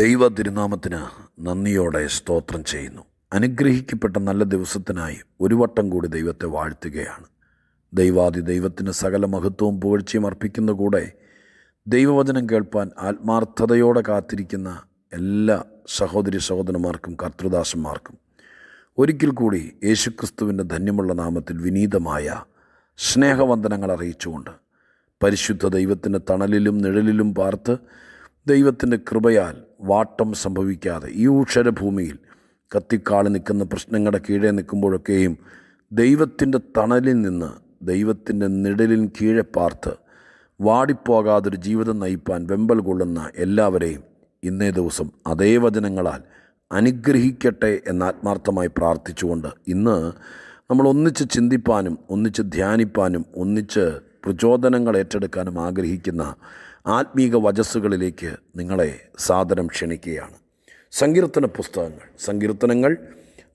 ദൈവ തിരുനാമത്തിന് നന്ദിയോടെ സ്തോത്രം ചെയ്യുന്നു അനുഗ്രഹിക്കപ്പെട്ട നല്ല ദിവസത്തിനായി ഒരു വട്ടം കൂടി ദൈവത്തെ വാഴ്ത്തുകയാണ് ദൈവാദി ദൈവത്തിന് സകല മഹത്വവും പുകഴ്ചയും അർപ്പിക്കുന്ന കൂടെ ദൈവവചനം കേൾപ്പാൻ ആത്മാർത്ഥതയോടെ കാത്തിരിക്കുന്ന എല്ലാ സഹോദരി സഹോദരന്മാർക്കും കർത്തൃദാസന്മാർക്കും ഒരിക്കൽ കൂടി യേശുക്രിസ്തുവിൻ്റെ ധന്യമുള്ള നാമത്തിൽ വിനീതമായ സ്നേഹവന്ദനങ്ങൾ അറിയിച്ചുകൊണ്ട് പരിശുദ്ധ ദൈവത്തിൻ്റെ തണലിലും നിഴലിലും പാർത്ത് ദൈവത്തിൻ്റെ കൃപയാൽ വാട്ടം സംഭവിക്കാതെ ഈ ഭൂമിയിൽ കത്തിക്കാളി നിൽക്കുന്ന പ്രശ്നങ്ങളുടെ കീഴെ നിൽക്കുമ്പോഴൊക്കെയും ദൈവത്തിൻ്റെ തണലിൽ നിന്ന് ദൈവത്തിൻ്റെ നിഴലിൻ കീഴെ പാർത്ത് വാടിപ്പോകാതൊരു ജീവിതം നയിപ്പാൻ വെമ്പൽ കൊള്ളുന്ന എല്ലാവരെയും ഇന്നേ ദിവസം അതേ വചനങ്ങളാൽ അനുഗ്രഹിക്കട്ടെ എന്ന് ആത്മാർത്ഥമായി പ്രാർത്ഥിച്ചുകൊണ്ട് ഇന്ന് നമ്മൾ ഒന്നിച്ച് ചിന്തിപ്പാനും ഒന്നിച്ച് ധ്യാനിപ്പാനും ഒന്നിച്ച് പ്രചോദനങ്ങൾ ഏറ്റെടുക്കാനും ആഗ്രഹിക്കുന്ന ആത്മീക വചസ്സുകളിലേക്ക് നിങ്ങളെ സാദരം ക്ഷണിക്കുകയാണ് സങ്കീർത്തന പുസ്തകങ്ങൾ സങ്കീർത്തനങ്ങൾ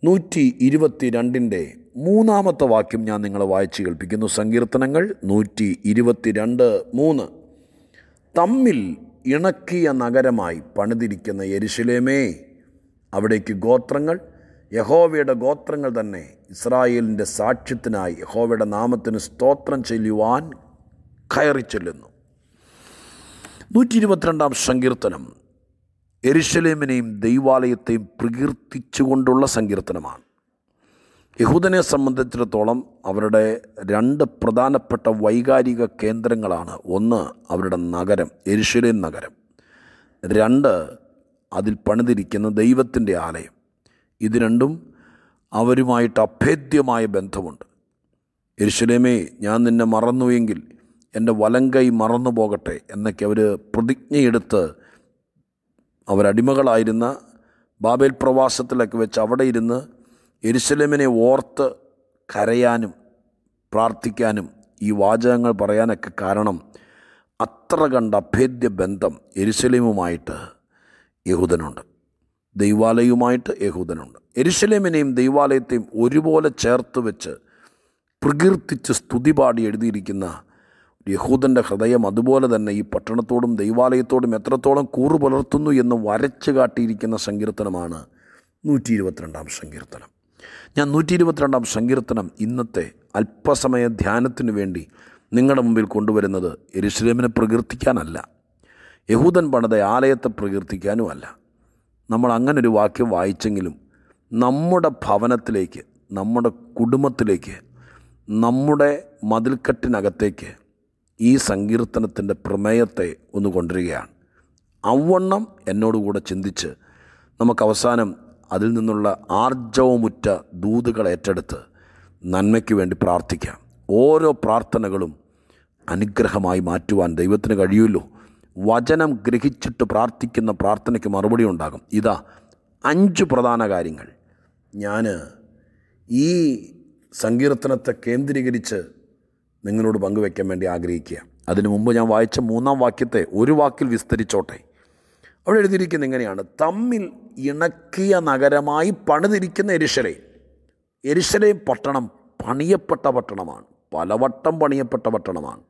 നൂറ്റി ഇരുപത്തി രണ്ടിൻ്റെ മൂന്നാമത്തെ വാക്യം ഞാൻ നിങ്ങളെ വായിച്ചു കേൾപ്പിക്കുന്നു സങ്കീർത്തനങ്ങൾ നൂറ്റി ഇരുപത്തി രണ്ട് മൂന്ന് തമ്മിൽ ഇണക്കിയ നഗരമായി പണിതിരിക്കുന്ന യരിശിലേമേ അവിടേക്ക് ഗോത്രങ്ങൾ യഹോവയുടെ ഗോത്രങ്ങൾ തന്നെ ഇസ്രായേലിൻ്റെ സാക്ഷ്യത്തിനായി യഹോവയുടെ നാമത്തിന് സ്തോത്രം ചെല്ലുവാൻ കയറി ചെല്ലുന്നു നൂറ്റി ഇരുപത്തിരണ്ടാം സങ്കീർത്തനം എരിശലേമിനെയും ദൈവാലയത്തെയും പ്രകീർത്തിച്ചുകൊണ്ടുള്ള സങ്കീർത്തനമാണ് യഹൂദനെ സംബന്ധിച്ചിടത്തോളം അവരുടെ രണ്ട് പ്രധാനപ്പെട്ട വൈകാരിക കേന്ദ്രങ്ങളാണ് ഒന്ന് അവരുടെ നഗരം എരിശലേം നഗരം രണ്ട് അതിൽ പണിതിരിക്കുന്ന ദൈവത്തിൻ്റെ ആലയം ഇത് രണ്ടും അവരുമായിട്ട് അഭേദ്യമായ ബന്ധമുണ്ട് എരിശലേമേ ഞാൻ നിന്നെ മറന്നുവെങ്കിൽ എൻ്റെ കൈ മറന്നു പോകട്ടെ എന്നൊക്കെ അവർ പ്രതിജ്ഞയെടുത്ത് അവരടിമകളായിരുന്ന ബാബേൽ പ്രവാസത്തിലൊക്കെ വെച്ച് അവിടെ ഇരുന്ന് എരുസലമിനെ ഓർത്ത് കരയാനും പ്രാർത്ഥിക്കാനും ഈ വാചകങ്ങൾ പറയാനൊക്കെ കാരണം അത്ര കണ്ട അഭേദ്യ ബന്ധം എരുസലേമുമായിട്ട് യഹൂദനുണ്ട് ദൈവാലയവുമായിട്ട് യഹൂദനുണ്ട് എരുസലേമിനെയും ദൈവാലയത്തെയും ഒരുപോലെ ചേർത്ത് വെച്ച് പ്രകീർത്തിച്ച് സ്തുതിപാടി എഴുതിയിരിക്കുന്ന യഹൂദൻ്റെ ഹൃദയം അതുപോലെ തന്നെ ഈ പട്ടണത്തോടും ദൈവാലയത്തോടും എത്രത്തോളം കൂറു പുലർത്തുന്നു എന്ന് വരച്ചു കാട്ടിയിരിക്കുന്ന സങ്കീർത്തനമാണ് നൂറ്റി ഇരുപത്തിരണ്ടാം സങ്കീർത്തനം ഞാൻ നൂറ്റി ഇരുപത്തിരണ്ടാം സങ്കീർത്തനം ഇന്നത്തെ അല്പസമയ ധ്യാനത്തിനു വേണ്ടി നിങ്ങളുടെ മുമ്പിൽ കൊണ്ടുവരുന്നത് എരുസലേമിനെ പ്രകീർത്തിക്കാനല്ല യഹൂദൻ പണിത ആലയത്തെ അല്ല നമ്മൾ അങ്ങനൊരു വാക്യം വായിച്ചെങ്കിലും നമ്മുടെ ഭവനത്തിലേക്ക് നമ്മുടെ കുടുംബത്തിലേക്ക് നമ്മുടെ മതിൽക്കെട്ടിനകത്തേക്ക് ഈ സങ്കീർത്തനത്തിൻ്റെ പ്രമേയത്തെ ഒന്ന് കൊണ്ടുവരികയാണ് അവണ്ണം എന്നോടുകൂടെ ചിന്തിച്ച് നമുക്ക് അവസാനം അതിൽ നിന്നുള്ള ആർജവമുറ്റ ദൂതുകൾ ഏറ്റെടുത്ത് നന്മയ്ക്ക് വേണ്ടി പ്രാർത്ഥിക്കാം ഓരോ പ്രാർത്ഥനകളും അനുഗ്രഹമായി മാറ്റുവാൻ ദൈവത്തിന് കഴിയുമല്ലോ വചനം ഗ്രഹിച്ചിട്ട് പ്രാർത്ഥിക്കുന്ന പ്രാർത്ഥനയ്ക്ക് മറുപടി ഉണ്ടാകും ഇതാ അഞ്ച് പ്രധാന കാര്യങ്ങൾ ഞാൻ ഈ സങ്കീർത്തനത്തെ കേന്ദ്രീകരിച്ച് നിങ്ങളോട് പങ്കുവെക്കാൻ വേണ്ടി ആഗ്രഹിക്കുക അതിനു മുമ്പ് ഞാൻ വായിച്ച മൂന്നാം വാക്യത്തെ ഒരു വാക്കിൽ വിസ്തരിച്ചോട്ടെ അവിടെ എഴുതിയിരിക്കുന്നത് ഇങ്ങനെയാണ് തമ്മിൽ ഇണക്കിയ നഗരമായി പണിതിരിക്കുന്ന എരിശരെ എരിശരെ പട്ടണം പണിയപ്പെട്ട പട്ടണമാണ് പലവട്ടം പണിയപ്പെട്ട പട്ടണമാണ്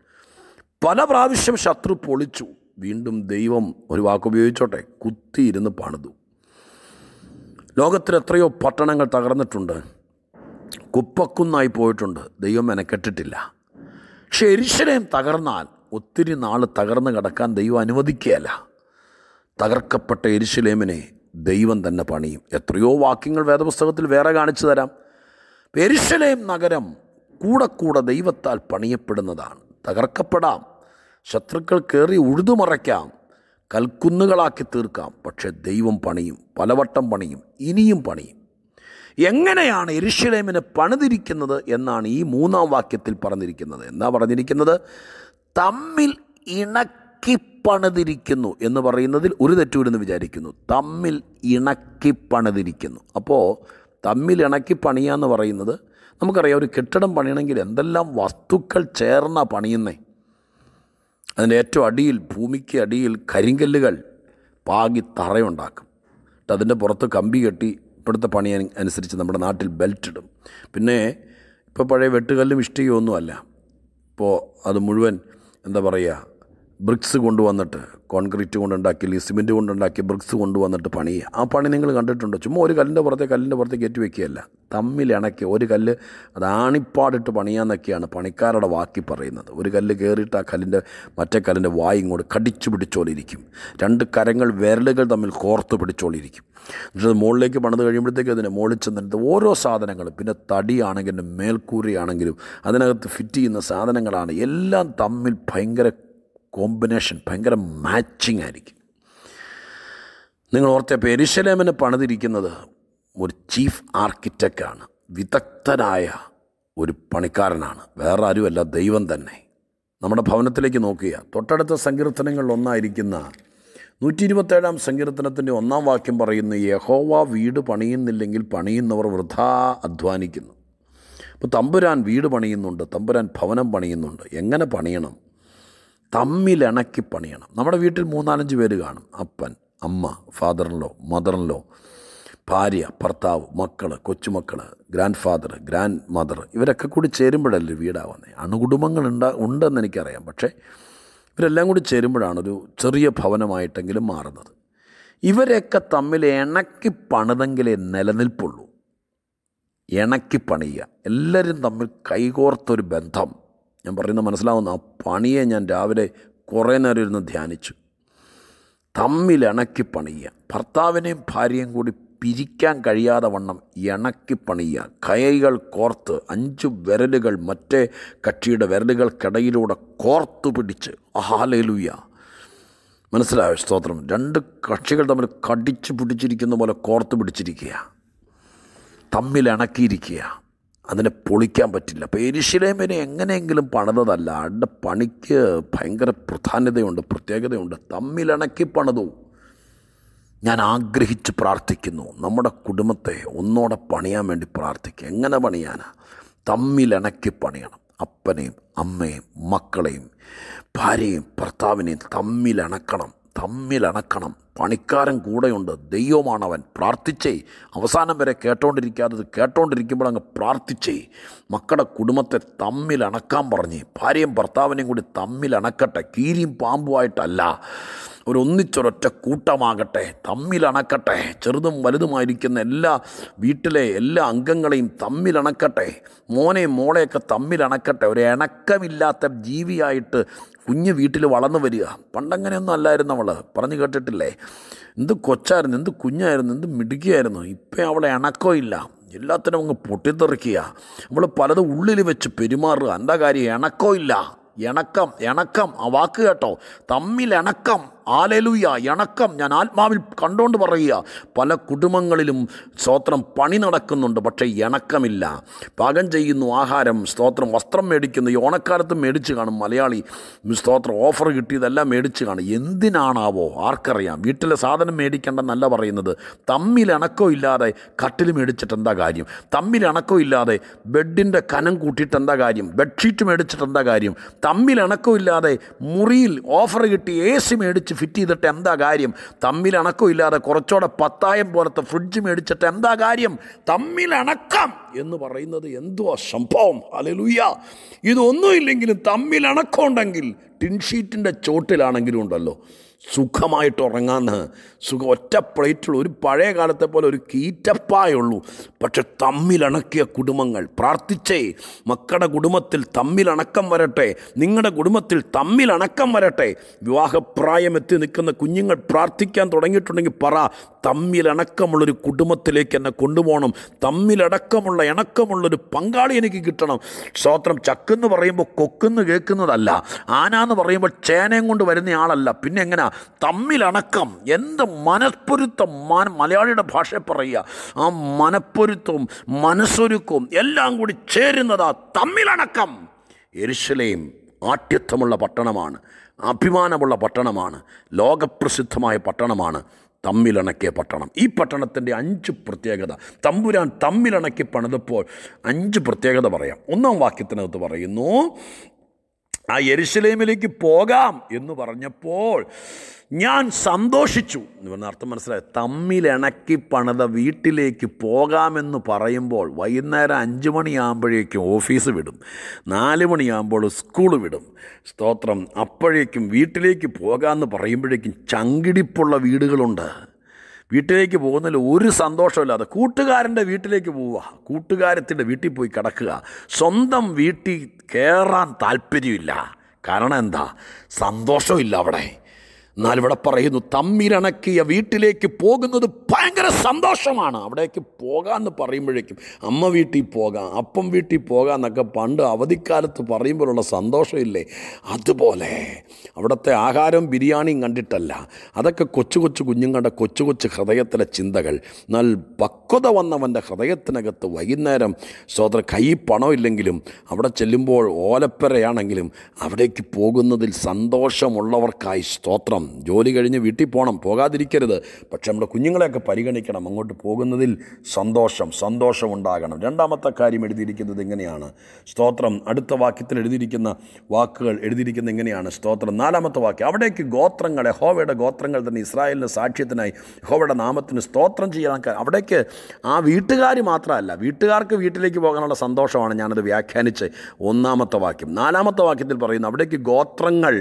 പല പ്രാവശ്യം ശത്രു പൊളിച്ചു വീണ്ടും ദൈവം ഒരു വാക്കുപയോഗിച്ചോട്ടെ കുത്തിയിരുന്ന് പണിതു ലോകത്തിൽ എത്രയോ പട്ടണങ്ങൾ തകർന്നിട്ടുണ്ട് കുപ്പക്കുന്നായി പോയിട്ടുണ്ട് ദൈവം കെട്ടിട്ടില്ല പക്ഷെ എരിശലേം തകർന്നാൽ ഒത്തിരി നാൾ തകർന്നു കിടക്കാൻ ദൈവം അനുവദിക്കുകയല്ല തകർക്കപ്പെട്ട എരിശിലേമിനെ ദൈവം തന്നെ പണിയും എത്രയോ വാക്യങ്ങൾ വേദപുസ്തകത്തിൽ വേറെ കാണിച്ചു തരാം എരിശലേം നഗരം കൂടെ കൂടെ ദൈവത്താൽ പണിയപ്പെടുന്നതാണ് തകർക്കപ്പെടാം ശത്രുക്കൾ കയറി ഉഴുതുമറയ്ക്കാം കൽക്കുന്നുകളാക്കി തീർക്കാം പക്ഷെ ദൈവം പണിയും പലവട്ടം പണിയും ഇനിയും പണിയും എങ്ങനെയാണ് എരിശിലേമിനെ പണിതിരിക്കുന്നത് എന്നാണ് ഈ മൂന്നാം വാക്യത്തിൽ പറഞ്ഞിരിക്കുന്നത് എന്താ പറഞ്ഞിരിക്കുന്നത് തമ്മിൽ ഇണക്കി പണിതിരിക്കുന്നു എന്ന് പറയുന്നതിൽ ഒരു തെറ്റൂരെന്ന് വിചാരിക്കുന്നു തമ്മിൽ ഇണക്കി പണിതിരിക്കുന്നു അപ്പോൾ തമ്മിൽ ഇണക്കി പണിയുക എന്ന് പറയുന്നത് നമുക്കറിയാം ഒരു കെട്ടിടം പണിയണമെങ്കിൽ എന്തെല്ലാം വസ്തുക്കൾ ചേർന്ന പണിയുന്നേ അതിൻ്റെ ഏറ്റവും അടിയിൽ ഭൂമിക്ക് അടിയിൽ കരിങ്കല്ലുകൾ പാകി തറയുണ്ടാക്കും എന്നിട്ട് അതിൻ്റെ പുറത്ത് കമ്പി കെട്ടി ഇപ്പോഴത്തെ പണി അനുസരിച്ച് നമ്മുടെ നാട്ടിൽ ബെൽറ്റ് ഇടും പിന്നെ ഇപ്പോൾ പഴയ വെട്ടുകല്ലും ഇഷ്ടികയൊന്നുമല്ല ഇപ്പോൾ അത് മുഴുവൻ എന്താ പറയുക ബ്രിക്സ് കൊണ്ടുവന്നിട്ട് കോൺക്രീറ്റ് കൊണ്ടുണ്ടാക്കി അല്ലെങ്കിൽ സിമെൻറ്റ് കൊണ്ടുണ്ടാക്കി ബ്രിക്സ് കൊണ്ടുവന്നിട്ട് പണി ആ പണി നിങ്ങൾ കണ്ടിട്ടുണ്ടോ ചുമ്മാ ഒരു കല്ലിൻ്റെ പുറത്തെ കല്ലിൻ്റെ പുറത്തെ കയറ്റി വയ്ക്കുകയല്ല ഇണക്കി ഒരു കല്ല് അത് ആണിപ്പാടിട്ട് പണിയാന്നൊക്കെയാണ് പണിക്കാരുടെ വാക്കി പറയുന്നത് ഒരു കല്ല് കയറിയിട്ട് ആ കല്ലിൻ്റെ മറ്റേ കല്ലിൻ്റെ വായി ഇങ്ങോട്ട് കടിച്ചു പിടിച്ചോളിരിക്കും രണ്ട് കരങ്ങൾ വിരലുകൾ തമ്മിൽ കോർത്ത് പിടിച്ചോളിരിക്കും എന്നിട്ട് മുകളിലേക്ക് പണിത് കഴിയുമ്പോഴത്തേക്ക് അതിനെ മുകളിൽ ചെന്നിട്ട് ഓരോ സാധനങ്ങളും പിന്നെ തടിയാണെങ്കിലും മേൽക്കൂരയാണെങ്കിലും അതിനകത്ത് ഫിറ്റ് ചെയ്യുന്ന സാധനങ്ങളാണ് എല്ലാം തമ്മിൽ ഭയങ്കര കോമ്പിനേഷൻ ഭയങ്കര മാച്ചിങ് ആയിരിക്കും നിങ്ങൾ ഓർത്ത പെരിശലേമന് പണിതിരിക്കുന്നത് ഒരു ചീഫ് ആർക്കിടെക്റ്റാണ് വിദഗ്ധനായ ഒരു പണിക്കാരനാണ് വേറെ ആരുമല്ല ദൈവം തന്നെ നമ്മുടെ ഭവനത്തിലേക്ക് നോക്കുക തൊട്ടടുത്ത സങ്കീർത്തനങ്ങളിലൊന്നായിരിക്കുന്ന ഒന്നായിരിക്കുന്ന നൂറ്റി ഇരുപത്തേഴാം സങ്കീർത്തനത്തിൻ്റെ ഒന്നാം വാക്യം പറയുന്നു യഹോവ വീട് പണിയുന്നില്ലെങ്കിൽ പണിയുന്നവർ വൃഥാ അധ്വാനിക്കുന്നു അപ്പോൾ തമ്പുരാൻ വീട് പണിയുന്നുണ്ട് തമ്പുരാൻ ഭവനം പണിയുന്നുണ്ട് എങ്ങനെ പണിയണം തമ്മിലിണക്കി പണിയണം നമ്മുടെ വീട്ടിൽ മൂന്നാലഞ്ച് പേര് കാണും അപ്പൻ അമ്മ ഫാദറിൻലോ മദറിൻലോ ഭാര്യ ഭർത്താവ് മക്കൾ കൊച്ചുമക്കൾ ഗ്രാൻഡ് ഫാദർ ഗ്രാൻഡ് മദർ ഇവരൊക്കെ കൂടി ചേരുമ്പോഴല്ലേ വീടാവുന്നത് അണുകുടുംബങ്ങൾ ഉണ്ടാ ഉണ്ടെന്ന് എനിക്കറിയാം പക്ഷേ ഇവരെല്ലാം കൂടി ചേരുമ്പോഴാണ് ഒരു ചെറിയ ഭവനമായിട്ടെങ്കിലും മാറുന്നത് ഇവരെയൊക്കെ തമ്മിൽ ഇണക്കി പണിതെങ്കിലേ നിലനിൽപ്പുള്ളൂ ഇണക്കി പണിയുക എല്ലാവരും തമ്മിൽ കൈകോർത്തൊരു ബന്ധം ഞാൻ പറയുന്നത് മനസ്സിലാവുന്ന ആ പണിയെ ഞാൻ രാവിലെ കുറേ നേരം ഇരുന്ന് ധ്യാനിച്ചു തമ്മിൽ ഇണക്കി പണിയുക ഭർത്താവിനെയും ഭാര്യയും കൂടി പിരിക്കാൻ കഴിയാതെ വണ്ണം ഇണക്കി പണിയുക കൈകൾ കോർത്ത് അഞ്ച് വിരലുകൾ മറ്റേ കക്ഷിയുടെ വിരലുകൾക്കിടയിലൂടെ കോർത്തു പിടിച്ച് ആലയിലൂയ മനസ്സിലായ സ്തോത്രം രണ്ട് കക്ഷികൾ തമ്മിൽ കടിച്ചു പിടിച്ചിരിക്കുന്ന പോലെ കോർത്ത് പിടിച്ചിരിക്കുക തമ്മിൽ ഇണക്കിയിരിക്കുക അതിനെ പൊളിക്കാൻ പറ്റില്ല എരിശിലേമിനെ എങ്ങനെയെങ്കിലും പണിതതല്ല അവിടെ പണിക്ക് ഭയങ്കര പ്രധാന്യതയുണ്ട് പ്രത്യേകതയുണ്ട് തമ്മിലിണക്കി പണിതു ഞാൻ ആഗ്രഹിച്ച് പ്രാർത്ഥിക്കുന്നു നമ്മുടെ കുടുംബത്തെ ഒന്നോടെ പണിയാൻ വേണ്ടി പ്രാർത്ഥിക്കുക എങ്ങനെ പണിയാനാ തമ്മിലിണക്കി പണിയണം അപ്പനെയും അമ്മയും മക്കളെയും ഭാര്യയും ഭർത്താവിനെയും തമ്മിലിണക്കണം തമ്മിലണക്കണം പണിക്കാരൻ കൂടെയുണ്ട് ദൈവമാണവൻ പ്രാർത്ഥിച്ചേ അവസാനം വരെ കേട്ടോണ്ടിരിക്കാതെ കേട്ടോണ്ടിരിക്കുമ്പോൾ അങ്ങ് പ്രാർത്ഥിച്ചേ മക്കളുടെ കുടുംബത്തെ തമ്മിലണക്കാൻ പറഞ്ഞ് ഭാര്യയും ഭർത്താവിനെയും കൂടി തമ്മിലണക്കട്ടെ കീരിയും പാമ്പുമായിട്ടല്ല ഒരു ഒന്നിച്ചൊരൊറ്റ കൂട്ടമാകട്ടെ തമ്മിലണക്കട്ടെ ചെറുതും വലുതുമായിരിക്കുന്ന എല്ലാ വീട്ടിലെ എല്ലാ അംഗങ്ങളെയും തമ്മിലണക്കട്ടെ മോനെയും മോളെയൊക്കെ തമ്മിലണക്കട്ടെ ഒരു ഇണക്കമില്ലാത്ത ജീവിയായിട്ട് കുഞ്ഞ് വീട്ടിൽ വളർന്നു വരിക പണ്ടങ്ങനെയൊന്നും അല്ലായിരുന്നു അവൾ പറഞ്ഞു കേട്ടിട്ടില്ലേ എന്ത് കൊച്ചായിരുന്നു എന്ത് കുഞ്ഞായിരുന്നു എന്ത് മിടുക്കിയായിരുന്നു ഇപ്പം അവളെ ഇണക്കോ ഇല്ല എല്ലാത്തിനും അങ്ങ് പൊട്ടിത്തെറിക്കുക അവൾ പലതും ഉള്ളിൽ വെച്ച് പെരുമാറുക എന്താ കാര്യം ഇണക്കോ ഇല്ല ഇണക്കം ഇണക്കം ആ വാക്ക് കേട്ടോ തമ്മിൽ ഇണക്കം ആലലുയ ഇണക്കം ഞാൻ ആത്മാവിൽ കണ്ടുകൊണ്ട് പറയുക പല കുടുംബങ്ങളിലും സ്തോത്രം പണി നടക്കുന്നുണ്ട് പക്ഷേ ഇണക്കമില്ല പാകം ചെയ്യുന്നു ആഹാരം സ്തോത്രം വസ്ത്രം മേടിക്കുന്നു ഈ ഓണക്കാലത്ത് മേടിച്ച് കാണും മലയാളി സ്തോത്രം ഓഫർ കിട്ടിയതെല്ലാം മേടിച്ച് കാണും എന്തിനാണാവോ ആർക്കറിയാം വീട്ടിലെ സാധനം മേടിക്കേണ്ടെന്നല്ല പറയുന്നത് തമ്മിൽ ഇണക്കം ഇല്ലാതെ കട്ടിൽ മേടിച്ചിട്ട് എന്താ കാര്യം തമ്മിൽ ഇണക്കം ഇല്ലാതെ ബെഡിൻ്റെ കനം കൂട്ടിയിട്ട് എന്താ കാര്യം ബെഡ്ഷീറ്റ് മേടിച്ചിട്ട് എന്താ കാര്യം തമ്മിൽ ഇണക്കം ഇല്ലാതെ മുറിയിൽ ഓഫർ കിട്ടി എ സി മേടിച്ച് ഫിറ്റ് ചെയ്തിട്ട് എന്താ കാര്യം തമ്മിൽ അണക്കമില്ലാതെ കുറച്ചുകൂടെ പത്തായം പോലത്തെ ഫ്രിഡ്ജ് മേടിച്ചിട്ട് എന്താ കാര്യം തമ്മിൽ അണക്കാം എന്ന് പറയുന്നത് എന്തോ സംഭവം അലലുയ്യ ഇതൊന്നുമില്ലെങ്കിലും തമ്മിൽ അണക്കമുണ്ടെങ്കിൽ ടിൻഷീറ്റിൻ്റെ ചോട്ടിലാണെങ്കിലും ഉണ്ടല്ലോ സുഖമായിട്ട് ഉറങ്ങാന്ന് സുഖം ഒറ്റ പ്ലേറ്റുള്ളൂ ഒരു പഴയ കാലത്തെ പോലെ ഒരു കീറ്റപ്പായുള്ളൂ പക്ഷെ തമ്മിലണക്കിയ കുടുംബങ്ങൾ പ്രാർത്ഥിച്ചേ മക്കളുടെ കുടുംബത്തിൽ തമ്മിലണക്കം വരട്ടെ നിങ്ങളുടെ കുടുംബത്തിൽ തമ്മിലണക്കം വരട്ടെ വിവാഹപ്രായം എത്തി നിൽക്കുന്ന കുഞ്ഞുങ്ങൾ പ്രാർത്ഥിക്കാൻ തുടങ്ങിയിട്ടുണ്ടെങ്കിൽ പറ തമ്മിലണക്കമുള്ളൊരു കുടുംബത്തിലേക്ക് എന്നെ കൊണ്ടുപോകണം തമ്മിലടക്കമുള്ള ഇണക്കമുള്ളൊരു പങ്കാളി എനിക്ക് കിട്ടണം സ്തോത്രം ചക്കെന്ന് പറയുമ്പോൾ കൊക്കെന്ന് കേൾക്കുന്നതല്ല ആന എന്ന് പറയുമ്പോൾ ചേനയും കൊണ്ട് വരുന്ന ആളല്ല പിന്നെ എങ്ങനെ തമ്മിലടക്കം എന്ത് മനപ്പൊരുത്തം മന മലയാളിയുടെ ഭാഷ പറയുക ആ മനപ്പൊരുത്തവും മനസ്സൊരുക്കവും എല്ലാം കൂടി ചേരുന്നതാ തമ്മിലടക്കം എരിശിലയും ആഠ്യത്വമുള്ള പട്ടണമാണ് അഭിമാനമുള്ള പട്ടണമാണ് ലോകപ്രസിദ്ധമായ പട്ടണമാണ് തമ്മിലണക്കിയ പട്ടണം ഈ പട്ടണത്തിൻ്റെ അഞ്ച് പ്രത്യേകത തമ്പുരാൻ തമ്മിലണക്കി പണിതപ്പോൾ അഞ്ച് പ്രത്യേകത പറയാം ഒന്നാം വാക്യത്തിനകത്ത് പറയുന്നു ആ യെരുസലേമിലേക്ക് പോകാം എന്ന് പറഞ്ഞപ്പോൾ ഞാൻ സന്തോഷിച്ചു എന്ന് പറഞ്ഞ അർത്ഥം മനസ്സിലായി തമ്മിലിണക്കി പണിത വീട്ടിലേക്ക് പോകാമെന്ന് പറയുമ്പോൾ വൈകുന്നേരം അഞ്ച് മണിയാകുമ്പോഴേക്കും ഓഫീസ് വിടും നാല് മണിയാകുമ്പോൾ സ്കൂൾ വിടും സ്തോത്രം അപ്പോഴേക്കും വീട്ടിലേക്ക് പോകാമെന്ന് പറയുമ്പോഴേക്കും ചങ്കിടിപ്പുള്ള വീടുകളുണ്ട് വീട്ടിലേക്ക് പോകുന്നതിൽ ഒരു സന്തോഷമില്ലാതെ കൂട്ടുകാരൻ്റെ വീട്ടിലേക്ക് പോവുക കൂട്ടുകാരത്തിൻ്റെ വീട്ടിൽ പോയി കിടക്കുക സ്വന്തം വീട്ടിൽ കയറാൻ താല്പര്യമില്ല കാരണം എന്താ സന്തോഷമില്ല അവിടെ എന്നാൽ ഇവിടെ പറയുന്നു തമ്മിരണക്കിയ വീട്ടിലേക്ക് പോകുന്നത് ഭയങ്കര സന്തോഷമാണ് അവിടേക്ക് പോകാമെന്ന് പറയുമ്പോഴേക്കും അമ്മ വീട്ടിൽ പോകാം അപ്പം വീട്ടിൽ പോകാം എന്നൊക്കെ പണ്ട് അവധിക്കാലത്ത് പറയുമ്പോഴുള്ള സന്തോഷമില്ലേ അതുപോലെ അവിടുത്തെ ആഹാരം ബിരിയാണിയും കണ്ടിട്ടല്ല അതൊക്കെ കൊച്ചു കൊച്ചു കുഞ്ഞുങ്ങളുടെ കൊച്ചു കൊച്ചു ഹൃദയത്തിലെ ചിന്തകൾ എന്നാൽ പക്വത വന്നവൻ്റെ ഹൃദയത്തിനകത്ത് വൈകുന്നേരം സ്വതന്ത്ര കൈ പണമില്ലെങ്കിലും അവിടെ ചെല്ലുമ്പോൾ ഓലപ്പരയാണെങ്കിലും അവിടേക്ക് പോകുന്നതിൽ സന്തോഷമുള്ളവർക്കായി സ്തോത്രം ജോലി കഴിഞ്ഞ് വീട്ടിൽ പോകണം പോകാതിരിക്കരുത് പക്ഷെ നമ്മുടെ കുഞ്ഞുങ്ങളെയൊക്കെ പരിഗണിക്കണം അങ്ങോട്ട് പോകുന്നതിൽ സന്തോഷം സന്തോഷം ഉണ്ടാകണം രണ്ടാമത്തെ കാര്യം എഴുതിയിരിക്കുന്നത് എങ്ങനെയാണ് സ്തോത്രം അടുത്ത വാക്യത്തിൽ എഴുതിയിരിക്കുന്ന വാക്കുകൾ എഴുതിയിരിക്കുന്നത് എങ്ങനെയാണ് സ്തോത്രം നാലാമത്തെ വാക്യം അവിടേക്ക് ഗോത്രങ്ങൾ ഹോവയുടെ ഗോത്രങ്ങൾ തന്നെ ഇസ്രായേലിൻ്റെ സാക്ഷ്യത്തിനായി ഹോവയുടെ നാമത്തിന് സ്തോത്രം ചെയ്യാൻ അവിടേക്ക് ആ വീട്ടുകാർ മാത്രമല്ല വീട്ടുകാർക്ക് വീട്ടിലേക്ക് പോകാനുള്ള സന്തോഷമാണ് ഞാനത് വ്യാഖ്യാനിച്ച് ഒന്നാമത്തെ വാക്യം നാലാമത്തെ വാക്യത്തിൽ പറയുന്നു അവിടേക്ക് ഗോത്രങ്ങൾ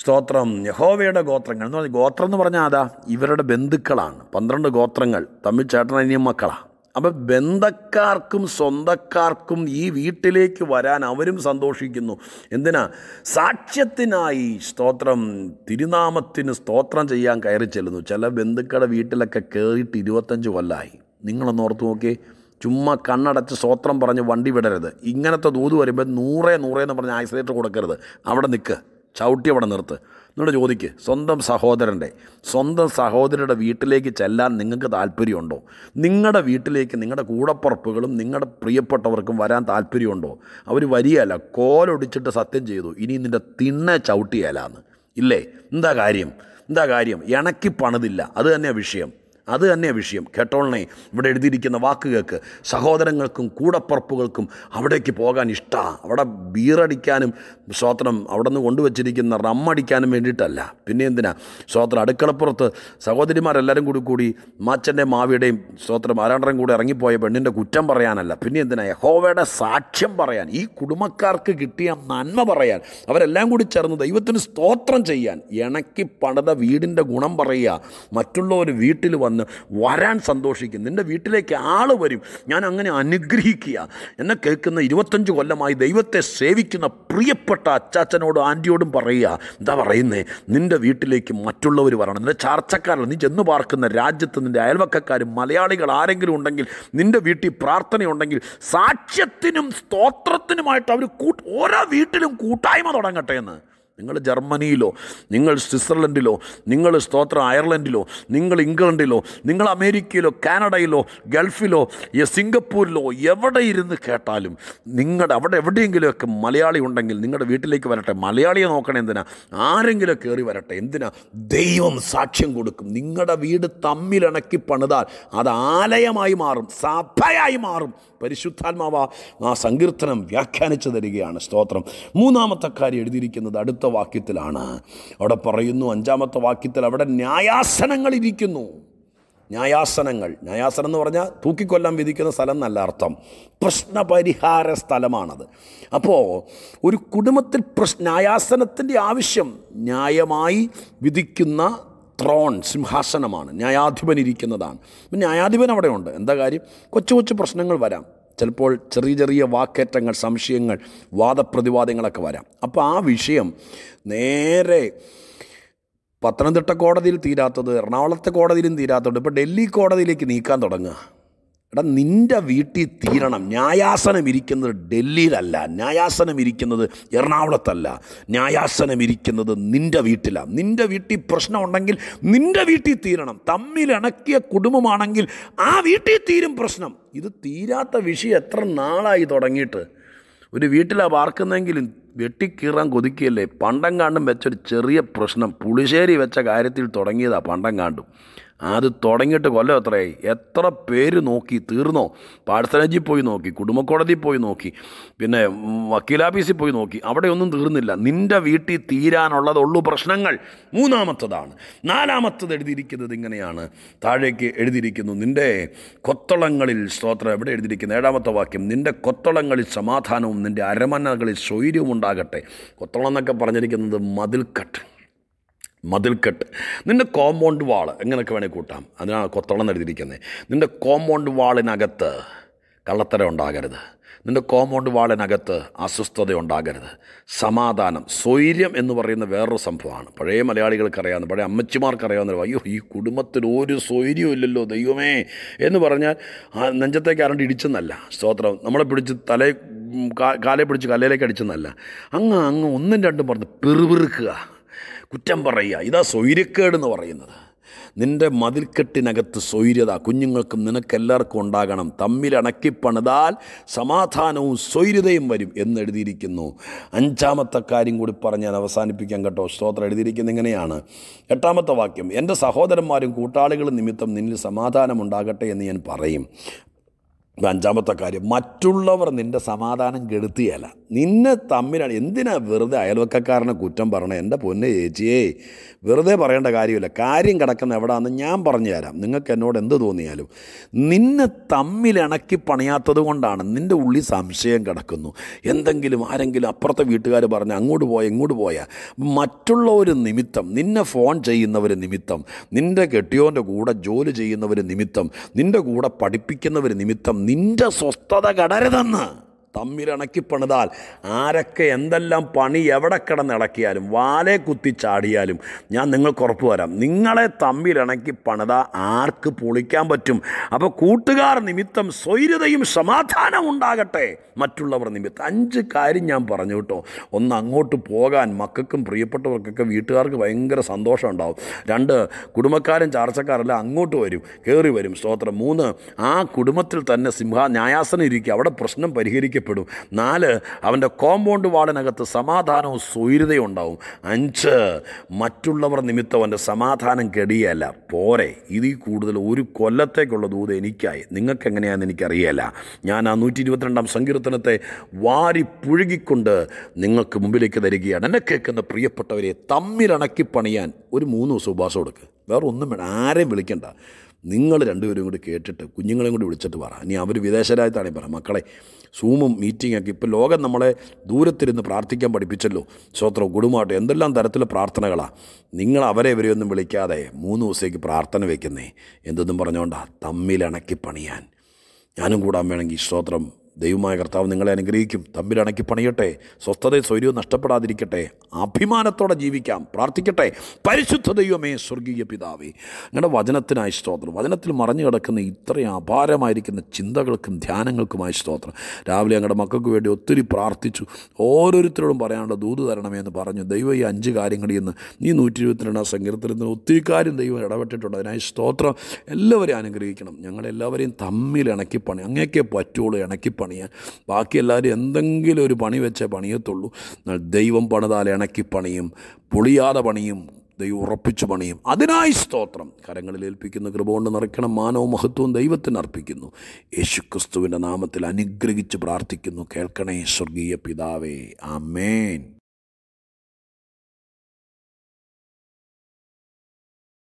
സ്തോത്രം യഹോവയുടെ ഗോത്രങ്ങൾ എന്ന് പറഞ്ഞാൽ ഗോത്രം എന്ന് പറഞ്ഞാൽ അതാ ഇവരുടെ ബന്ധുക്കളാണ് പന്ത്രണ്ട് ഗോത്രങ്ങൾ തമ്മിൽ ചേട്ടനിയും മക്കളാണ് അപ്പം ബന്ധക്കാർക്കും സ്വന്തക്കാർക്കും ഈ വീട്ടിലേക്ക് വരാൻ അവരും സന്തോഷിക്കുന്നു എന്തിനാ സാക്ഷ്യത്തിനായി സ്തോത്രം തിരുനാമത്തിന് സ്തോത്രം ചെയ്യാൻ കയറി ചെല്ലുന്നു ചില ബന്ധുക്കളുടെ വീട്ടിലൊക്കെ കയറിയിട്ട് ഇരുപത്തഞ്ച് കൊല്ലായി നിങ്ങളൊന്ന് ഓർത്ത് നോക്കി ചുമ്മാ കണ്ണടച്ച് സ്തോത്രം പറഞ്ഞ് വണ്ടി വിടരുത് ഇങ്ങനത്തെ ദൂത് വരുമ്പോൾ നൂറേ നൂറേ എന്ന് പറഞ്ഞ് ആക്സിലേറ്റർ കൊടുക്കരുത് അവിടെ നിൽക്കുക ചവിട്ടി അവിടെ നിർത്ത് എന്നോട് ചോദിക്ക് സ്വന്തം സഹോദരൻ്റെ സ്വന്തം സഹോദരിയുടെ വീട്ടിലേക്ക് ചെല്ലാൻ നിങ്ങൾക്ക് താല്പര്യമുണ്ടോ നിങ്ങളുടെ വീട്ടിലേക്ക് നിങ്ങളുടെ കൂടപ്പുറപ്പുകളും നിങ്ങളുടെ പ്രിയപ്പെട്ടവർക്കും വരാൻ താല്പര്യമുണ്ടോ അവർ വരികയല്ല കോലൊടിച്ചിട്ട് സത്യം ചെയ്തു ഇനി നിൻ്റെ തിണ്ണ ചവിട്ടിയാലാന്ന് ഇല്ലേ എന്താ കാര്യം എന്താ കാര്യം ഇണക്കി പണിതില്ല അത് തന്നെയാണ് വിഷയം അത് തന്നെ വിഷയം കേട്ടോളണേ ഇവിടെ എഴുതിയിരിക്കുന്ന വാക്കുകൾക്ക് സഹോദരങ്ങൾക്കും കൂടപ്പുറപ്പുകൾക്കും അവിടേക്ക് പോകാൻ ഇഷ്ടമാണ് അവിടെ ബീറടിക്കാനും സ്വോത്രം അവിടെ നിന്ന് കൊണ്ടുവച്ചിരിക്കുന്ന റമ്മടിക്കാനും വേണ്ടിയിട്ടല്ല പിന്നെ എന്തിനാ സ്വോത്രം അടുക്കളപ്പുറത്ത് സഹോദരിമാരെല്ലാവരും കൂടി കൂടി മാച്ചൻ്റെ മാവിയുടെയും സ്വോത്രം ആരാണ്ടരും കൂടി ഇറങ്ങിപ്പോയ പെണ്ണിൻ്റെ കുറ്റം പറയാനല്ല പിന്നെ എന്തിനാ യഹോവയുടെ സാക്ഷ്യം പറയാൻ ഈ കുടുംബക്കാർക്ക് കിട്ടിയ നന്മ പറയാൻ അവരെല്ലാം കൂടി ചേർന്ന് ദൈവത്തിന് സ്തോത്രം ചെയ്യാൻ ഇണക്കി പണിത വീടിൻ്റെ ഗുണം പറയുക മറ്റുള്ളവർ വീട്ടിൽ വന്ന് വന്ന് വരാൻ സന്തോഷിക്കും നിൻ്റെ വീട്ടിലേക്ക് ആൾ വരും ഞാൻ അങ്ങനെ അനുഗ്രഹിക്കുക എന്നെ കേൾക്കുന്ന ഇരുപത്തഞ്ച് കൊല്ലമായി ദൈവത്തെ സേവിക്കുന്ന പ്രിയപ്പെട്ട അച്ചാച്ചനോടും ആൻറ്റിയോടും പറയുക എന്താ പറയുന്നേ നിൻ്റെ വീട്ടിലേക്ക് മറ്റുള്ളവർ വരണം നിൻ്റെ ചാർച്ചക്കാരല്ല നീ ചെന്ന് പാർക്കുന്ന രാജ്യത്ത് നിൻ്റെ അയൽവക്കക്കാർ മലയാളികൾ ആരെങ്കിലും ഉണ്ടെങ്കിൽ നിൻ്റെ വീട്ടിൽ പ്രാർത്ഥനയുണ്ടെങ്കിൽ സാക്ഷ്യത്തിനും സ്തോത്രത്തിനുമായിട്ട് അവർ കൂ ഓരോ വീട്ടിലും കൂട്ടായ്മ തുടങ്ങട്ടെ എന്ന് നിങ്ങൾ ജർമ്മനിയിലോ നിങ്ങൾ സ്വിറ്റ്സർലൻഡിലോ നിങ്ങൾ സ്തോത്ര അയർലൻഡിലോ നിങ്ങൾ ഇംഗ്ലണ്ടിലോ നിങ്ങൾ അമേരിക്കയിലോ കാനഡയിലോ ഗൾഫിലോ സിംഗപ്പൂരിലോ എവിടെ ഇരുന്ന് കേട്ടാലും നിങ്ങളുടെ അവിടെ എവിടെയെങ്കിലുമൊക്കെ മലയാളി ഉണ്ടെങ്കിൽ നിങ്ങളുടെ വീട്ടിലേക്ക് വരട്ടെ മലയാളിയെ നോക്കണേ എന്തിനാ ആരെങ്കിലും കയറി വരട്ടെ എന്തിനാ ദൈവം സാക്ഷ്യം കൊടുക്കും നിങ്ങളുടെ വീട് തമ്മിലിണക്കി പണിതാൽ അത് ആലയമായി മാറും സഭയായി മാറും പരിശുദ്ധാത്മാവ ആ സങ്കീർത്തനം വ്യാഖ്യാനിച്ചു തരികയാണ് സ്തോത്രം മൂന്നാമത്തെ കാര്യം എഴുതിയിരിക്കുന്നത് അടുത്ത അഞ്ചാമത്തെ വാക്യത്തിലാണ് അവിടെ പറയുന്നു അഞ്ചാമത്തെ വാക്യത്തിൽ അവിടെ ന്യായാസനങ്ങൾ ഇരിക്കുന്നു ന്യായാസനങ്ങൾ ന്യായാസനം എന്ന് പറഞ്ഞാൽ തൂക്കിക്കൊല്ലാൻ വിധിക്കുന്ന സ്ഥലം എന്നല്ല അർത്ഥം പ്രശ്നപരിഹാര സ്ഥലമാണത് അപ്പോൾ ഒരു കുടുംബത്തിൽ പ്രശ് ന്യായാസനത്തിൻ്റെ ആവശ്യം ന്യായമായി വിധിക്കുന്ന ത്രോൺ സിംഹാസനമാണ് ന്യായാധിപൻ ഇരിക്കുന്നതാണ് ന്യായാധിപൻ അവിടെ ഉണ്ട് എന്താ കാര്യം കൊച്ചു കൊച്ചു പ്രശ്നങ്ങൾ വരാം ചിലപ്പോൾ ചെറിയ ചെറിയ വാക്കേറ്റങ്ങൾ സംശയങ്ങൾ വാദപ്രതിവാദങ്ങളൊക്കെ വരാം അപ്പോൾ ആ വിഷയം നേരെ പത്തനംതിട്ട കോടതിയിൽ തീരാത്തത് എറണാകുളത്തെ കോടതിയിലും തീരാത്തത് ഇപ്പോൾ ഡൽഹി കോടതിയിലേക്ക് നീക്കാൻ തുടങ്ങുക എടാ നിൻ്റെ വീട്ടിൽ തീരണം ന്യായാസനം ഇരിക്കുന്നത് ഡൽഹിയിലല്ല ന്യായാസനം ഇരിക്കുന്നത് എറണാകുളത്തല്ല ന്യായാസനം ഇരിക്കുന്നത് നിൻ്റെ വീട്ടിലാണ് നിൻ്റെ വീട്ടിൽ പ്രശ്നമുണ്ടെങ്കിൽ നിൻ്റെ വീട്ടിൽ തീരണം തമ്മിൽ ഇണക്കിയ കുടുംബമാണെങ്കിൽ ആ വീട്ടിൽ തീരും പ്രശ്നം ഇത് തീരാത്ത വിഷയം എത്ര നാളായി തുടങ്ങിയിട്ട് ഒരു വീട്ടിലാണ് വാർക്കുന്നെങ്കിലും വെട്ടിക്കീറാൻ കൊതിക്കുകയല്ലേ പണ്ടം കാണ്ടും വെച്ചൊരു ചെറിയ പ്രശ്നം പുളിശ്ശേരി വെച്ച കാര്യത്തിൽ തുടങ്ങിയതാണ് പണ്ടം കാണ്ടും അത് തുടങ്ങിയിട്ട് കൊല്ലം എത്രയായി എത്ര പേര് നോക്കി തീർന്നോ പാഠസനജിൽ പോയി നോക്കി കുടുംബക്കോടതി പോയി നോക്കി പിന്നെ വക്കീലാഫീസിൽ പോയി നോക്കി അവിടെയൊന്നും തീർന്നില്ല നിൻ്റെ വീട്ടിൽ തീരാനുള്ളതുള്ളൂ പ്രശ്നങ്ങൾ മൂന്നാമത്തതാണ് നാലാമത്തത് എഴുതിയിരിക്കുന്നത് ഇങ്ങനെയാണ് താഴേക്ക് എഴുതിയിരിക്കുന്നു നിൻ്റെ കൊത്തളങ്ങളിൽ സ്തോത്രം എവിടെ എഴുതിയിരിക്കുന്നു ഏഴാമത്തെ വാക്യം നിൻ്റെ കൊത്തളങ്ങളിൽ സമാധാനവും നിൻ്റെ അരമനകളിൽ സ്വൈര്യവും ഉണ്ടാകട്ടെ കൊത്തളം എന്നൊക്കെ പറഞ്ഞിരിക്കുന്നത് മതിൽക്കട്ട് മതിൽക്കെട്ട് നിൻ്റെ കോമ്പൗണ്ട് വാൾ എങ്ങനെയൊക്കെ വേണേൽ കൂട്ടാം അതിനാണ് കൊത്തളം എഴുതിയിരിക്കുന്നത് നിൻ്റെ കോമ്പൗണ്ട് വാളിനകത്ത് കള്ളത്തരം ഉണ്ടാകരുത് നിൻ്റെ കോമ്പൗണ്ട് വാളിനകത്ത് അസ്വസ്ഥത ഉണ്ടാകരുത് സമാധാനം സ്വൈര്യം എന്ന് പറയുന്ന വേറൊരു സംഭവമാണ് പഴയ മലയാളികൾക്കറിയാവുന്ന പഴയ അമ്മച്ചിമാർക്കറിയാവുന്ന അയ്യോ ഈ കുടുംബത്തിൽ ഒരു സ്വൈര്യം ഇല്ലല്ലോ ദൈവമേ എന്ന് പറഞ്ഞാൽ ആ നെഞ്ചത്തേക്ക് ആരണ്ട് ഇടിച്ചെന്നല്ല സ്തോത്രം നമ്മളെ പിടിച്ച് തല കാലെ പിടിച്ച് കലയിലേക്ക് അടിച്ചെന്നല്ല അങ്ങ് അങ്ങ് ഒന്നും രണ്ടും പറഞ്ഞ് പെറുപെറുക്കുക കുറ്റം പറയുക ഇതാ സ്വൈര്യക്കേട് എന്ന് പറയുന്നത് നിൻ്റെ മതിൽക്കെട്ടിനകത്ത് സ്വൈര്യത കുഞ്ഞുങ്ങൾക്കും നിനക്കെല്ലാവർക്കും ഉണ്ടാകണം തമ്മിൽ അണക്കിപ്പണിതാൽ സമാധാനവും സ്വൈര്യതയും വരും എന്നെഴുതിയിരിക്കുന്നു അഞ്ചാമത്തെ കാര്യം കൂടി പറഞ്ഞ് ഞാൻ അവസാനിപ്പിക്കാം കേട്ടോ സ്തോത്രം എഴുതിയിരിക്കുന്നത് ഇങ്ങനെയാണ് എട്ടാമത്തെ വാക്യം എൻ്റെ സഹോദരന്മാരും കൂട്ടാളികളും നിമിത്തം നിന്നിൽ സമാധാനം ഉണ്ടാകട്ടെ എന്ന് ഞാൻ പറയും അഞ്ചാമത്തെ കാര്യം മറ്റുള്ളവർ നിൻ്റെ സമാധാനം കെടുത്തിയല്ല നിന്നെ തമ്മിലാണ് എന്തിനാ വെറുതെ അയൽവക്കക്കാരനെ കുറ്റം പറയണേ എൻ്റെ പൊന്നെ ചേച്ചിയേ വെറുതെ പറയേണ്ട കാര്യമില്ല കാര്യം കിടക്കുന്ന എവിടെയാണെന്ന് ഞാൻ പറഞ്ഞു തരാം നിങ്ങൾക്ക് എന്നോട് എന്ത് തോന്നിയാലും നിന്നെ തമ്മിലിണക്കി പണിയാത്തത് കൊണ്ടാണ് നിൻ്റെ ഉള്ളിൽ സംശയം കിടക്കുന്നു എന്തെങ്കിലും ആരെങ്കിലും അപ്പുറത്തെ വീട്ടുകാർ പറഞ്ഞ് അങ്ങോട്ട് പോയ ഇങ്ങോട്ട് പോയാൽ മറ്റുള്ള ഒരു നിമിത്തം നിന്നെ ഫോൺ ചെയ്യുന്നവർ നിമിത്തം നിൻ്റെ കെട്ടിയോൻ്റെ കൂടെ ജോലി ചെയ്യുന്നവർ നിമിത്തം നിൻ്റെ കൂടെ പഠിപ്പിക്കുന്നവർ നിമിത്തം നിന്റെ സ്വസ്ഥത കടരുതെന്ന് തമ്മിലിണക്കി പണിതാൽ ആരൊക്കെ എന്തെല്ലാം പണി എവിടെ കിടന്നിളക്കിയാലും വാലെ കുത്തി ചാടിയാലും ഞാൻ നിങ്ങൾക്ക് ഉറപ്പ് വരാം നിങ്ങളെ തമ്മിലിണക്കി പണിതാൽ ആർക്ക് പൊളിക്കാൻ പറ്റും അപ്പോൾ കൂട്ടുകാർ നിമിത്തം സ്വൈര്യതയും സമാധാനവും ഉണ്ടാകട്ടെ മറ്റുള്ളവർ നിമിത്തം അഞ്ച് കാര്യം ഞാൻ പറഞ്ഞു കേട്ടോ ഒന്ന് അങ്ങോട്ട് പോകാൻ മക്കൾക്കും പ്രിയപ്പെട്ടവർക്കൊക്കെ വീട്ടുകാർക്ക് ഭയങ്കര സന്തോഷം ഉണ്ടാവും രണ്ട് കുടുംബക്കാരും ചാർച്ചക്കാരെല്ലാം അങ്ങോട്ട് വരും കയറി വരും സ്തോത്രം മൂന്ന് ആ കുടുംബത്തിൽ തന്നെ സിംഹ ന്യായാസനം ഇരിക്കുക അവിടെ പ്രശ്നം പരിഹരിക്കും അനുഭവപ്പെടും നാല് അവൻ്റെ കോമ്പൗണ്ട് വാളിനകത്ത് സമാധാനവും സ്വൈര്യതയും ഉണ്ടാവും അഞ്ച് മറ്റുള്ളവർ നിമിത്തം അവൻ്റെ സമാധാനം കെടിയല്ല പോരെ ഇതിൽ കൂടുതൽ ഒരു കൊല്ലത്തേക്കുള്ള ദൂത് എനിക്കായി നിങ്ങൾക്ക് എങ്ങനെയാണെന്ന് എനിക്കറിയില്ല ഞാൻ ആ നൂറ്റി ഇരുപത്തിരണ്ടാം സങ്കീർത്തനത്തെ വാരി പുഴുകിക്കൊണ്ട് നിങ്ങൾക്ക് മുമ്പിലേക്ക് തരികയാണ് എന്നെ കേൾക്കുന്ന പ്രിയപ്പെട്ടവരെ തമ്മിലണക്കി പണിയാൻ ഒരു മൂന്ന് ദിവസം ഉപവാസം കൊടുക്കുക വേറെ ഒന്നും വേണം ആരെയും വിളിക്കണ്ട നിങ്ങൾ രണ്ടുപേരും കൂടി കേട്ടിട്ട് കുഞ്ഞുങ്ങളെയും കൂടി വിളിച്ചിട്ട് പറ ഇനി അവർ വിദേശരാജ്യത്താണെങ്കിൽ പറ മക്കളെ സൂമും മീറ്റിങ്ങൊക്കെ ഇപ്പോൾ ലോകം നമ്മളെ ദൂരത്തിരുന്ന് പ്രാർത്ഥിക്കാൻ പഠിപ്പിച്ചല്ലോ സ്വത്രം ഗുടുമാട്ടം എന്തെല്ലാം തരത്തിലുള്ള പ്രാർത്ഥനകളാണ് നിങ്ങൾ അവരെ ഇവരെയൊന്നും വിളിക്കാതെ മൂന്ന് ദിവസത്തേക്ക് പ്രാർത്ഥന വയ്ക്കുന്നേ എന്തെന്നും പറഞ്ഞുകൊണ്ടാണ് തമ്മിലിണക്കി പണിയാൻ ഞാനും കൂടാൻ വേണമെങ്കിൽ സ്തോത്രം ദൈവമായ കർത്താവ് നിങ്ങളെ അനുഗ്രഹിക്കും തമ്മിലണക്കി പണിയട്ടെ സ്വസ്ഥതയും സ്വൈര്യവും നഷ്ടപ്പെടാതിരിക്കട്ടെ അഭിമാനത്തോടെ ജീവിക്കാം പ്രാർത്ഥിക്കട്ടെ പരിശുദ്ധ ദൈവമേ സ്വർഗീയ പിതാവേ നിങ്ങളുടെ വചനത്തിനായി സ്തോത്രം വചനത്തിൽ മറഞ്ഞു കിടക്കുന്ന ഇത്രയും അപാരമായിരിക്കുന്ന ചിന്തകൾക്കും ധ്യാനങ്ങൾക്കുമായി സ്തോത്രം രാവിലെ ഞങ്ങളുടെ മക്കൾക്ക് വേണ്ടി ഒത്തിരി പ്രാർത്ഥിച്ചു ഓരോരുത്തരോടും പറയാനുള്ള ദൂത് തരണമേ എന്ന് പറഞ്ഞു ദൈവം ഈ അഞ്ച് കാര്യങ്ങളിൽ നിന്ന് ഈ നൂറ്റി ഇരുപത്തിരണ്ടാം സങ്കീർത്തനത്തിൽ നിന്ന് ഒത്തിരി കാര്യം ദൈവം ഇടപെട്ടിട്ടുണ്ട് അതിനായി സ്തോത്രം എല്ലാവരെയും അനുഗ്രഹിക്കണം ഞങ്ങളെല്ലാവരെയും തമ്മിൽ ഇണക്കിപ്പണി അങ്ങേക്കേ പറ്റുള്ളൂ ഇണക്കിപ്പണി പണിയാൻ ബാക്കി എല്ലാവരും എന്തെങ്കിലും ഒരു പണി വെച്ചേ പണിയത്തുള്ളൂ എന്നാൽ ദൈവം പണിതാൽ ഇണക്കി പണിയും പൊളിയാതെ പണിയും ദൈവം ഉറപ്പിച്ച് പണിയും അതിനായി സ്തോത്രം കരങ്ങളിൽ ഏൽപ്പിക്കുന്ന കൃപ കൊണ്ട് നിറയ്ക്കണം മാനവും മഹത്വവും ദൈവത്തിന് അർപ്പിക്കുന്നു യേശുക്രിസ്തുവിൻ്റെ നാമത്തിൽ അനുഗ്രഹിച്ച് പ്രാർത്ഥിക്കുന്നു കേൾക്കണേ സ്വർഗീയ പിതാവേ ആമേൻ